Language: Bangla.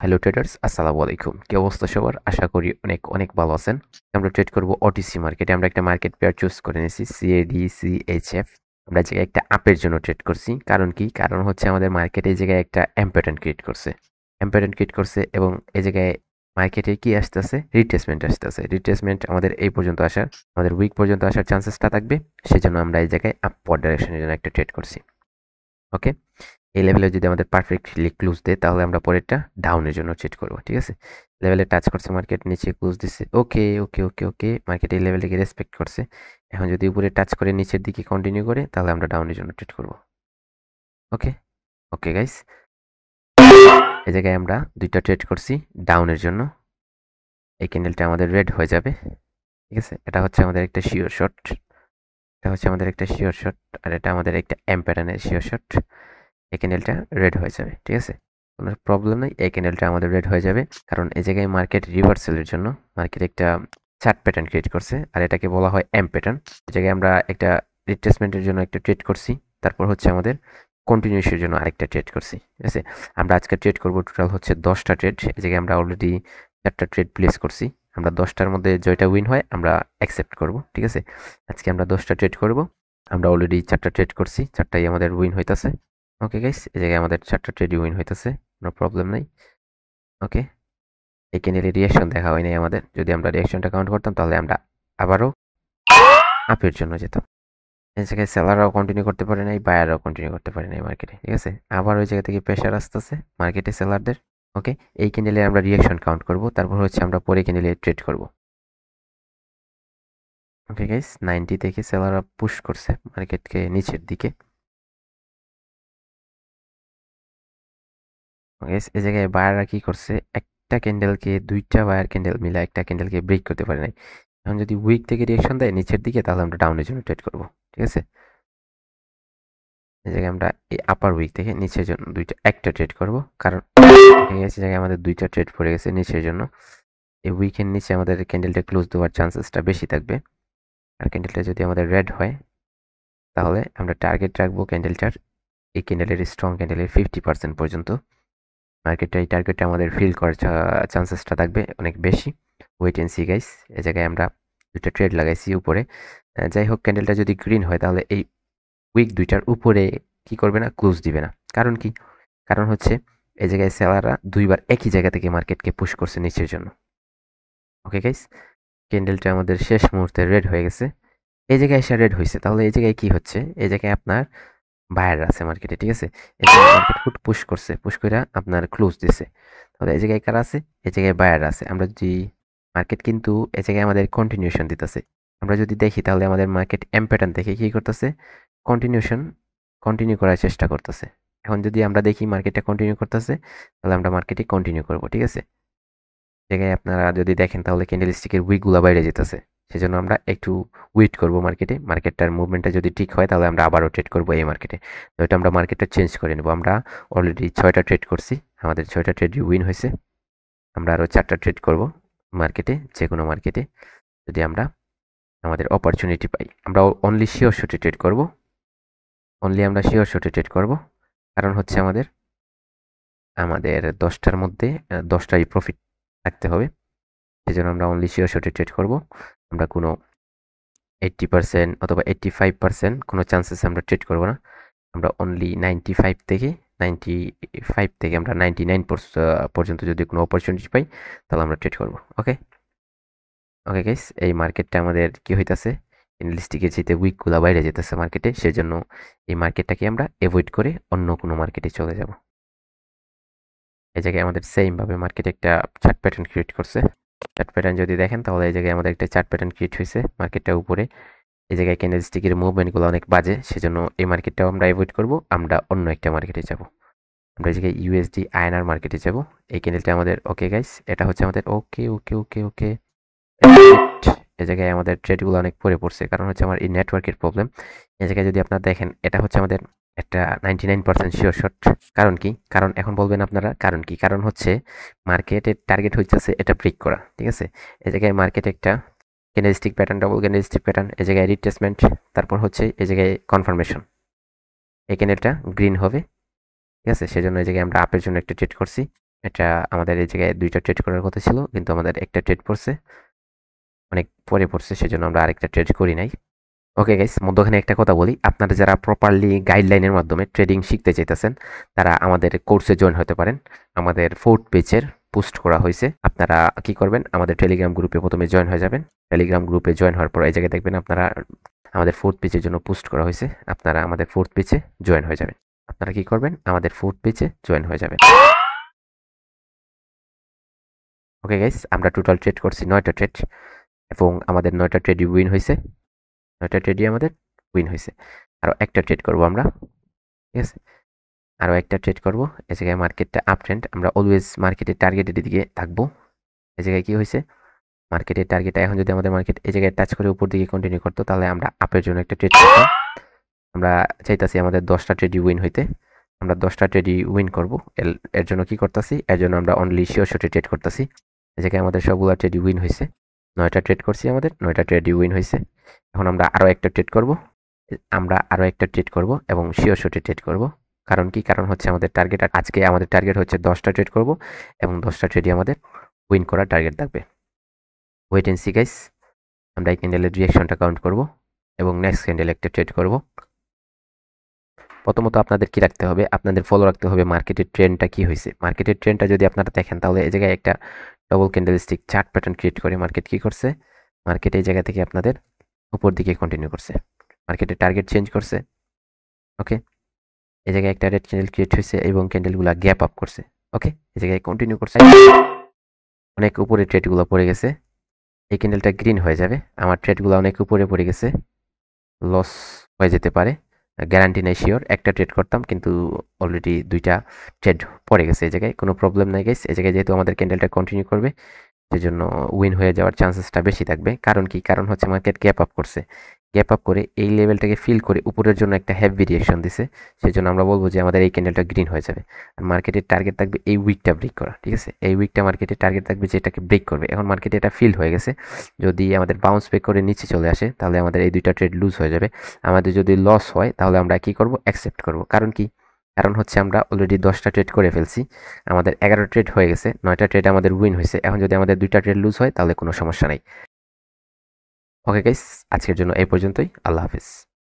হ্যালো ট্রেডার্স আসসালামু আলাইকুম কি অবস্থা সবার আশা করি অনেক অনেক ভালো আছেন আমরা ট্রেড করব ওটিসি মার্কেটে আমরা একটা মার্কেট পেয়ার চুজ করে নিয়েছি সিএডিসিএইচএফ আমরা জায়গায় একটা আপের জন্য ট্রেড করছি কারণ কি কারণ হচ্ছে আমাদের মার্কেটে এই জায়গায় একটা অ্যাম্প্যাটার্ন ক্রিয়েট করছে অ্যাম্প্যাটার্ন ক্রিয়েট করছে এবং এই জায়গায় মার্কেটে কি আসতেছে রিট্রেসমেন্ট আসতেছে রিট্রেসমেন্ট আমাদের এই পর্যন্ত আসার আমাদের উইক পর্যন্ত আসার চান্সেসটা থাকবে সেজন্য আমরা এই জায়গায় আপ ডাইরেকশনের জন্য একটা ট্রেড করছি ওকে এই লেভেলে যদি আমাদের পারফেক্টলি ক্লুজ দেয় তাহলে আমরা পরেরটা ডাউনের জন্য চেট করব ঠিক আছে লেভেলে টাচ করছে মার্কেট নিচে ক্লুজ দিছে ওকে ওকে ওকে ওকে মার্কেট এই লেভেলটাকে রেসপেক্ট করছে এখন যদি উপরে টাচ করে নিচের দিকে কন্টিনিউ করে তাহলে আমরা ডাউনের জন্য চেট করব ওকে ওকে গাইস এই জায়গায় আমরা দুইটা ট্রেড করছি ডাউনের জন্য এই ক্যান্ডেলটা আমাদের রেড হয়ে যাবে ঠিক আছে এটা হচ্ছে আমাদের একটা শিওর শট এটা হচ্ছে আমাদের একটা শিওর শট আর এটা আমাদের একটা অ্যাম্প্যাটানের শিওর শট এই ক্যান্ডেলটা রেড হয়ে যাবে ঠিক আছে কোনো প্রবলেম নেই এই ক্যান্ডেলটা আমাদের রেড হয়ে যাবে কারণ এই জায়গায় মার্কেট রিভার্সেলের জন্য মার্কেট একটা চার্ট প্যাটার্ন ক্রিয়েট করছে আর এটাকে বলা হয় এম প্যাটার্ন এই জায়গায় আমরা একটা রিট্রেসমেন্টের জন্য একটা ট্রেড করছি তারপর হচ্ছে আমাদের কন্টিনিউসের জন্য আরেকটা ট্রেড করছি ঠিক আছে আমরা আজকে ট্রেড করব টোটাল হচ্ছে দশটা ট্রেড এই জায়গায় আমরা অলরেডি চারটা ট্রেড প্লেস করছি আমরা দশটার মধ্যে জয়টা উইন হয় আমরা অ্যাকসেপ্ট করব ঠিক আছে আজকে আমরা দশটা ট্রেড করব আমরা অলরেডি চারটা ট্রেড করছি চারটাই আমাদের উইন হইতেছে ওকে গাইস এই জায়গায় আমাদের চারটা ট্রেড উইন হইতেছে কোনো প্রবলেম নাই ওকে এই ক্যান্ডেলে রিয়াকশন দেখা হয় নাই আমাদের যদি আমরা রিয়াকশনটা কাউন্ট করতাম তাহলে আমরা আবারও আপের জন্য যেতাম এই জায়গায় সেলাররাও কন্টিনিউ করতে পারে নাই বায়াররাও কন্টিনিউ করতে পারে নাই মার্কেটে ঠিক আছে আবার ওই জায়গা থেকে প্রেশার আসতেছে মার্কেটে সেলারদের ওকে এই ক্যান্ডেলে আমরা রিয়াকশন কাউন্ট করব তারপর হচ্ছে আমরা পরে ক্যান্ডেলে ট্রেড করব ওকে গাইস নাইনটি থেকে সেলাররা পুশ করছে মার্কেটকে নিচের দিকে এ জায়গায় বায়াররা কী করছে একটা ক্যান্ডেলকে দুইটা বায়ার ক্যান্ডেল মিলে একটা ক্যান্ডেলকে ব্রেক করতে পারে নাই এখন যদি উইক থেকে রিয়েকশন দেয় নিচের দিকে তাহলে আমরা ডাউনের জন্য ট্রেড করব ঠিক আছে এই জায়গায় আমরা এই আপার উইক থেকে নিচের জন্য দুইটা একটা ট্রেড করব কারণ গেছে জায়গায় আমাদের দুইটা ট্রেড পড়ে গেছে নিচের জন্য এই উইকের নিচে আমাদের ক্যান্ডেলটা ক্লোজ দেওয়ার চান্সেসটা বেশি থাকবে আর ক্যান্ডেলটা যদি আমাদের রেড হয় তাহলে আমরা টার্গেট রাখবো ক্যান্ডেলটার এই ক্যান্ডেলের স্ট্রং ক্যান্ডেলের ফিফটি পার্সেন্ট পর্যন্ত মার্কেটে এই টার্গেটটা আমাদের ফিল করার চান্সেসটা থাকবে অনেক বেশি ওয়েট এন্ড সি গাইস এ জায়গায় আমরা দুইটা ট্রেড লাগাইছি উপরে যাই হোক ক্যান্ডেলটা যদি গ্রিন হয় তাহলে এই উইক দুইটার উপরে কি করবে না ক্লোজ দিবে না কারণ কি কারণ হচ্ছে এই জায়গায় সেলাররা দুইবার একই জায়গা থেকে মার্কেটকে পুশ করছে নিচের জন্য ওকে গাইস ক্যান্ডেলটা আমাদের শেষ মুহূর্তে রেড হয়ে গেছে এই জায়গায় এসে রেড হয়েছে তাহলে এই জায়গায় কি হচ্ছে এই জায়গায় আপনার বায়ার আছে মার্কেটে ঠিক আছে এটা মার্কেট ফুট পুশ করছে পুশ করে আপনার ক্লোজ দিছে তাহলে এই জায়গায় কার আছে এই জায়গায় বায়ার আছে আমরা যদি মার্কেট কিন্তু এই জায়গায় আমাদের কন্টিনিউশন দিতেছে আমরা যদি দেখি তাহলে আমাদের মার্কেট এম প্যাটার্ন দেখে কী করতেছে কন্টিনিউশন কন্টিনিউ করার চেষ্টা করতেছে এখন যদি আমরা দেখি মার্কেটটা কন্টিনিউ করতেছে তাহলে আমরা মার্কেটে কন্টিনিউ করব ঠিক আছে জায়গায় আপনারা যদি দেখেন তাহলে ক্যান্ডেল স্টিকের উইকগুলো বাইরে যেতেছে সেজন্য আমরা একটু ওয়েট করব মার্কেটে মার্কেটটার মুভমেন্টটা যদি ঠিক হয় তাহলে আমরা আবারও ট্রেড করব এই মার্কেটে তো এটা আমরা মার্কেটটা চেঞ্জ করে নেব আমরা অলরেডি ছয়টা ট্রেড করছি আমাদের ছয়টা ট্রেডই উইন হয়েছে আমরা আরও চারটা ট্রেড করব মার্কেটে যে কোনো মার্কেটে যদি আমরা আমাদের অপরচুনিটি পাই আমরা অনলি শিওর শোটে ট্রেড করব অনলি আমরা শিওর শোটে ট্রেড করব কারণ হচ্ছে আমাদের আমাদের দশটার মধ্যে দশটাই প্রফিট থাকতে হবে সেজন্য আমরা অনলি শিওর শোটে ট্রেড করব আমরা কোনো এইট্টি পারসেন্ট অথবা এইট্টি ফাইভ পারসেন্ট কোনো চান্সেস আমরা ট্রেড করবো না আমরা অনলি নাইনটি ফাইভ থেকে নাইনটি ফাইভ থেকে আমরা নাইনটি নাইন পর্যন্ত যদি কোনো অপরচুনিটি পাই তাহলে আমরা ট্রেড করবো ওকে ওকে গাইস এই মার্কেটটা আমাদের কী হইতেছে এনালিস্টিকের যেতে উইকগুলো বাইরে যেতেছে মার্কেটে সেজন্য এই মার্কেটটাকে আমরা অ্যাভয়েড করে অন্য কোনো মার্কেটে চলে যাব এই জায়গায় আমাদের সেমভাবে মার্কেটে একটা চার্ট প্যাটার্ন ক্রিয়েট করছে চার্ট প্যাটার্ন যদি দেখেন তাহলে এই জায়গায় আমাদের একটা চার্ট প্যাটার্ন ক্রিয়েট হয়েছে মার্কেটটা উপরে এই জায়গায় ক্যান্ডেল স্টিকের মুভমেন্টগুলো অনেক বাজে সেজন্য এই মার্কেটটাও আমরা অ্যাভয়েড করব আমরা অন্য একটা মার্কেটে যাব আমরা এই জায়গায় ইউএসডি আয়নার মার্কেটে যাব এই ক্যান্ডেলটা আমাদের ওকে গাইস এটা হচ্ছে আমাদের ওকে ওকে ওকে ওকে এই জায়গায় আমাদের ট্রেডগুলো অনেক পরে পড়ছে কারণ হচ্ছে আমার এই নেটওয়ার্কের প্রবলেম এই জায়গায় যদি আপনারা দেখেন এটা হচ্ছে আমাদের একটা ninety nine percent sure shot কারণ কি কারণ এখন বলবেন আপনারা কারণ কি কারণ হচ্ছে মার্কেটের টার্গেট হচ্ছে এটা ব্রেক করা ঠিক আছে এ জায়গায় মার্কেট একটা candlestick pattern double candlestick pattern এ জায়গায় রিপ্লেসমেন্ট তারপর হচ্ছে এ জায়গায় কনফার্মেশন এই ক্যান্ডেলটা গ্রিন হবে ঠিক আছে সেজন্য এই জায়গায় আমরা আপের জন্য একটা ট্রেড করছি এটা আমাদের এই জায়গায় দুইটা ট্রেড করার কথা ছিল কিন্তু আমাদের একটা ট্রেড পড়ছে অনেক পরে পড়ছে সেজন্য আমরা আরেকটা ট্রেড করি নাই ওকে গাইস মধ্যখানে একটা কথা বলি আপনারা যারা প্রপারলি গাইডলাইনের মাধ্যমে ট্রেডিং শিখতে চাইতেছেন তারা আমাদের কোর্সে জয়েন হতে পারেন আমাদের ফোর্থ পেজের পোস্ট করা হয়েছে আপনারা কি করবেন আমাদের টেলিগ্রাম গ্রুপে প্রথমে জয়েন হয়ে যাবেন টেলিগ্রাম গ্রুপে জয়েন হওয়ার পর এই জায়গায় দেখবেন আপনারা আমাদের ফোর্থ পেজের জন্য পোস্ট করা হয়েছে আপনারা আমাদের ফোর্থ পেজে জয়েন হয়ে যাবেন আপনারা কি করবেন আমাদের ফোর্থ পেজে জয়েন হয়ে যাবেন ওকে গাইস আমরা টোটাল ট্রেড করছি নয়টা ট্রেড এবং আমাদের নয়টা ট্রেড উইন হয়েছে নয়টা ট্রেডই আমাদের উইন হয়েছে আরও একটা ট্রেড করব আমরা ঠিক আছে আরও একটা ট্রেড করব এ জায়গায় মার্কেটটা আপ ট্রেন্ড আমরা অলওয়েজ মার্কেটের টার্গেটের দিকে থাকবো এ জায়গায় কী হয়েছে মার্কেটের টার্গেট এখন যদি আমাদের মার্কেট এই জায়গায় টাচ করে উপর দিকে কন্টিনিউ করতো তাহলে আমরা আপের জন্য একটা ট্রেড করতাম আমরা চাইতাছি আমাদের দশটা ট্রেডই উইন হইতে আমরা দশটা ট্রেডই উইন করব এর জন্য কি করতেছি এর জন্য আমরা অনলি শিওশোটে ট্রেড করতেছি এ জায়গায় আমাদের সবগুলো ট্রেডই উইন হয়েছে নয়টা ট্রেড করছি আমাদের নয়টা ট্রেডই উইন হয়েছে এখন আমরা আরও একটা ট্রেড করব আমরা আরও একটা ট্রেড করব এবং শিওর শোটে ট্রেড করব কারণ কি কারণ হচ্ছে আমাদের টার্গেট আজকে আমাদের টার্গেট হচ্ছে দশটা ট্রেড করব এবং দশটা ট্রেডই আমাদের উইন করার টার্গেট থাকবে ওয়েট এন্ড সি গাইস আমরা এই ক্যান্ডেলের রিয়াকশনটা কাউন্ট করব এবং নেক্সট ক্যান্ডেল একটা ট্রেড করব প্রথমত আপনাদের কি রাখতে হবে আপনাদের ফলো রাখতে হবে মার্কেটের ট্রেন্ডটা কি হয়েছে মার্কেটের ট্রেন্ডটা যদি আপনারা দেখেন তাহলে এই জায়গায় একটা double candlestick chart pattern create করে মার্কেট কি করছে মার্কেট এই জায়গা থেকে আপনাদের উপর দিকে কন্টিনিউ করছে মার্কেটের টার্গেট চেঞ্জ করছে ওকে এই জায়গায় একটা রেড ক্যান্ডেল ক্রিয়েট হয়েছে এবং ক্যান্ডেলগুলা গ্যাপ আপ করছে ওকে এই জায়গায় কন্টিনিউ করছে অনেক উপরে ট্রেডগুলো পড়ে গেছে এই ক্যান্ডেলটা গ্রিন হয়ে যাবে আমার ট্রেডগুলো অনেক উপরে পড়ে গেছে লস হয়ে যেতে পারে গ্যারান্টি নাই শিওর একটা ট্রেড করতাম কিন্তু অলরেডি দুইটা ট্রেড পড়ে গেছে এই জায়গায় কোনো প্রবলেম নাই গেছে এই জায়গায় যেহেতু আমাদের ক্যান্ডেলটা কন্টিনিউ করবে সেজন্য উইন হয়ে যাওয়ার চান্সেসটা বেশি থাকবে কারণ কি কারণ হচ্ছে মার্কেট গ্যাপ আপ করছে গ্যাপ আপ করে এই লেভেলটাকে ফিল করে উপরের জন্য একটা হ্যাভি রিয়েকশন দিছে সেজন্য আমরা বলবো যে আমাদের এই ক্যান্ডেলটা গ্রিন হয়ে যাবে আর মার্কেটের টার্গেট থাকবে এই উইকটা ব্রেক করা ঠিক আছে এই উইকটা মার্কেটের টার্গেট থাকবে যে এটাকে ব্রেক করবে এখন মার্কেটে এটা ফিল হয়ে গেছে যদি আমাদের বাউন্স ব্রেক করে নিচে চলে আসে তাহলে আমাদের এই দুইটা ট্রেড লুজ হয়ে যাবে আমাদের যদি লস হয় তাহলে আমরা কি করব অ্যাকসেপ্ট করব কারণ কি কারণ হচ্ছে আমরা অলরেডি দশটা ট্রেড করে ফেলছি আমাদের এগারো ট্রেড হয়ে গেছে নয়টা ট্রেড আমাদের উইন হয়েছে এখন যদি আমাদের দুইটা ট্রেড লুজ হয় তাহলে কোনো সমস্যা নেই ওকে গাইস আজকের জন্য এই পর্যন্তই আল্লাহ হাফিজ